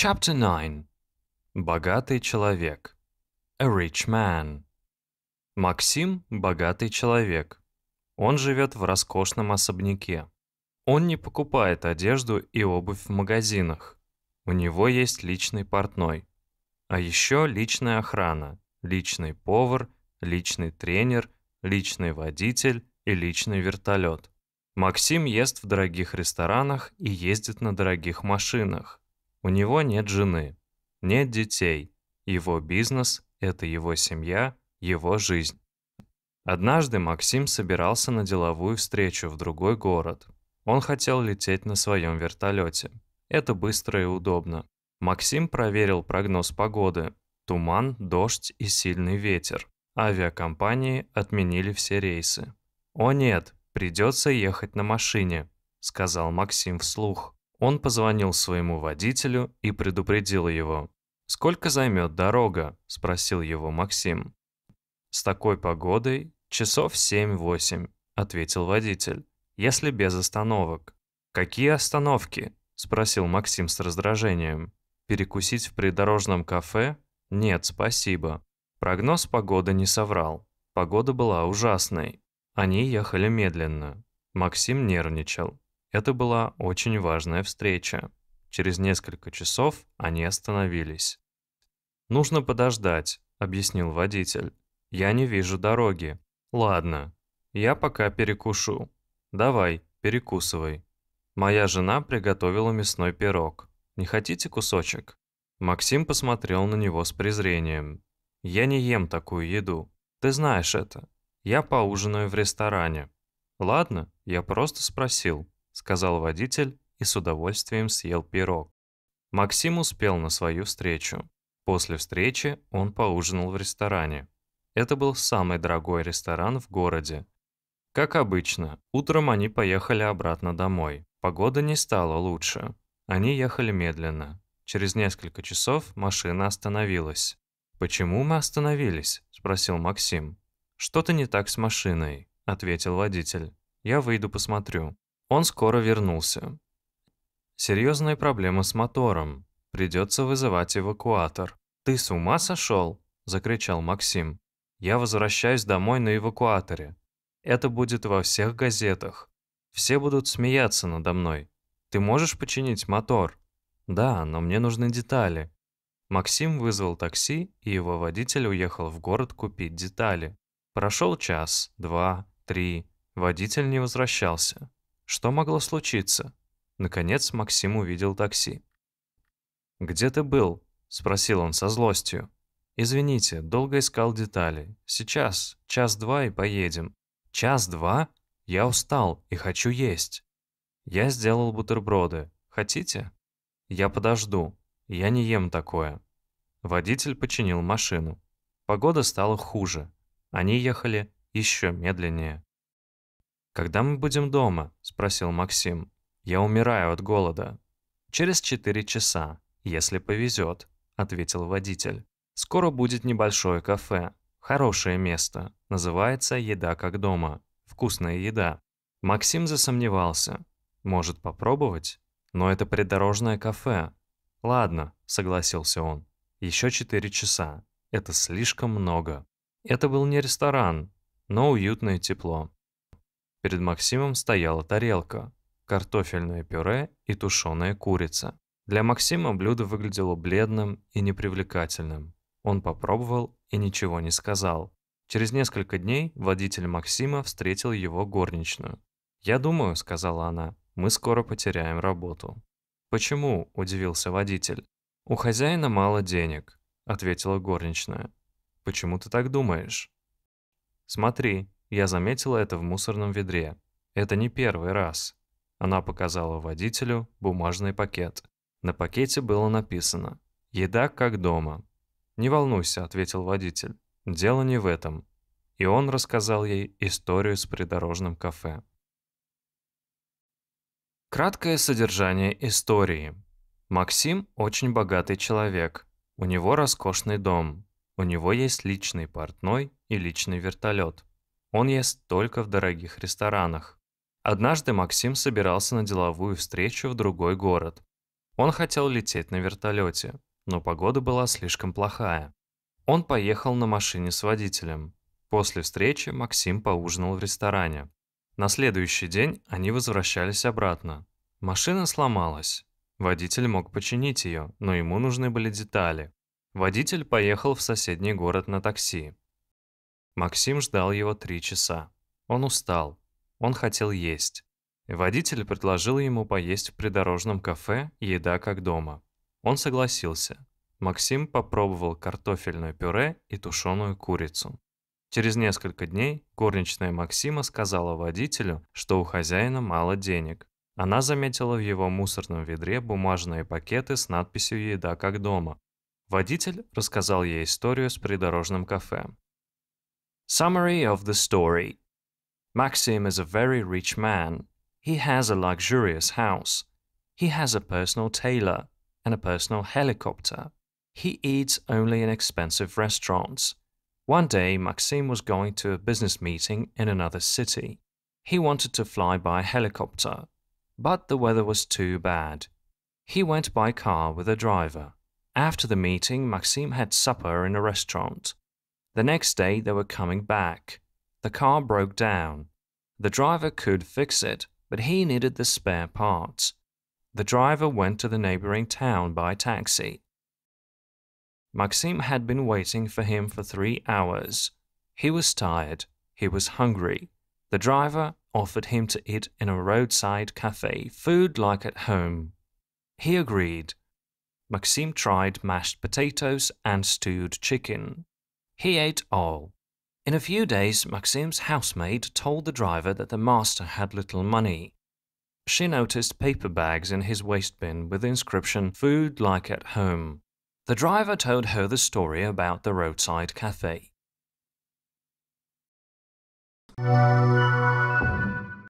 Chapter 9. Богатый человек. A rich man. Максим – богатый человек. Он живет в роскошном особняке. Он не покупает одежду и обувь в магазинах. У него есть личный портной. А еще личная охрана, личный повар, личный тренер, личный водитель и личный вертолет. Максим ест в дорогих ресторанах и ездит на дорогих машинах. У него нет жены, нет детей. Его бизнес — это его семья, его жизнь. Однажды Максим собирался на деловую встречу в другой город. Он хотел лететь на своем вертолете. Это быстро и удобно. Максим проверил прогноз погоды. Туман, дождь и сильный ветер. Авиакомпании отменили все рейсы. «О нет, придется ехать на машине», — сказал Максим вслух. Он позвонил своему водителю и предупредил его. «Сколько займет дорога?» – спросил его Максим. «С такой погодой часов семь-восемь, ответил водитель, – «если без остановок». «Какие остановки?» – спросил Максим с раздражением. «Перекусить в придорожном кафе? Нет, спасибо». Прогноз погоды не соврал. Погода была ужасной. Они ехали медленно. Максим нервничал. Это была очень важная встреча. Через несколько часов они остановились. «Нужно подождать», — объяснил водитель. «Я не вижу дороги». «Ладно, я пока перекушу». «Давай, перекусывай». Моя жена приготовила мясной пирог. Не хотите кусочек?» Максим посмотрел на него с презрением. «Я не ем такую еду. Ты знаешь это. Я поужинаю в ресторане». «Ладно, я просто спросил» сказал водитель и с удовольствием съел пирог. Максим успел на свою встречу. После встречи он поужинал в ресторане. Это был самый дорогой ресторан в городе. Как обычно, утром они поехали обратно домой. Погода не стала лучше. Они ехали медленно. Через несколько часов машина остановилась. «Почему мы остановились?» – спросил Максим. «Что-то не так с машиной», – ответил водитель. «Я выйду посмотрю». Он скоро вернулся. Серьезная проблема с мотором. Придется вызывать эвакуатор. «Ты с ума сошел?» – закричал Максим. «Я возвращаюсь домой на эвакуаторе. Это будет во всех газетах. Все будут смеяться надо мной. Ты можешь починить мотор?» «Да, но мне нужны детали». Максим вызвал такси, и его водитель уехал в город купить детали. Прошел час, два, три. Водитель не возвращался. Что могло случиться? Наконец Максим увидел такси. «Где ты был?» — спросил он со злостью. «Извините, долго искал детали. Сейчас, час-два и поедем». «Час-два? Я устал и хочу есть». «Я сделал бутерброды. Хотите?» «Я подожду. Я не ем такое». Водитель починил машину. Погода стала хуже. Они ехали еще медленнее. «Когда мы будем дома?» – спросил Максим. «Я умираю от голода». «Через четыре часа, если повезет», – ответил водитель. «Скоро будет небольшое кафе. Хорошее место. Называется «Еда как дома». Вкусная еда». Максим засомневался. «Может, попробовать? Но это придорожное кафе». «Ладно», – согласился он. «Еще четыре часа. Это слишком много». Это был не ресторан, но уютное тепло. Перед Максимом стояла тарелка, картофельное пюре и тушеная курица. Для Максима блюдо выглядело бледным и непривлекательным. Он попробовал и ничего не сказал. Через несколько дней водитель Максима встретил его горничную. «Я думаю», — сказала она, — «мы скоро потеряем работу». «Почему?» — удивился водитель. «У хозяина мало денег», — ответила горничная. «Почему ты так думаешь?» «Смотри», я заметила это в мусорном ведре. Это не первый раз. Она показала водителю бумажный пакет. На пакете было написано «Еда как дома». «Не волнуйся», — ответил водитель. «Дело не в этом». И он рассказал ей историю с придорожным кафе. Краткое содержание истории. Максим очень богатый человек. У него роскошный дом. У него есть личный портной и личный вертолет. Он ест только в дорогих ресторанах. Однажды Максим собирался на деловую встречу в другой город. Он хотел лететь на вертолете, но погода была слишком плохая. Он поехал на машине с водителем. После встречи Максим поужинал в ресторане. На следующий день они возвращались обратно. Машина сломалась. Водитель мог починить ее, но ему нужны были детали. Водитель поехал в соседний город на такси. Максим ждал его три часа. Он устал. Он хотел есть. Водитель предложил ему поесть в придорожном кафе «Еда как дома». Он согласился. Максим попробовал картофельное пюре и тушеную курицу. Через несколько дней горничная Максима сказала водителю, что у хозяина мало денег. Она заметила в его мусорном ведре бумажные пакеты с надписью «Еда как дома». Водитель рассказал ей историю с придорожным кафе. Summary of the story Maxim is a very rich man. He has a luxurious house. He has a personal tailor and a personal helicopter. He eats only in expensive restaurants. One day, Maxim was going to a business meeting in another city. He wanted to fly by helicopter, but the weather was too bad. He went by car with a driver. After the meeting, Maxim had supper in a restaurant. The next day, they were coming back. The car broke down. The driver could fix it, but he needed the spare parts. The driver went to the neighboring town by taxi. Maxim had been waiting for him for three hours. He was tired. He was hungry. The driver offered him to eat in a roadside cafe, food like at home. He agreed. Maxim tried mashed potatoes and stewed chicken. He ate all. In a few days, Maxim's housemaid told the driver that the master had little money. She noticed paper bags in his waste bin with the inscription, Food Like at Home. The driver told her the story about the roadside cafe.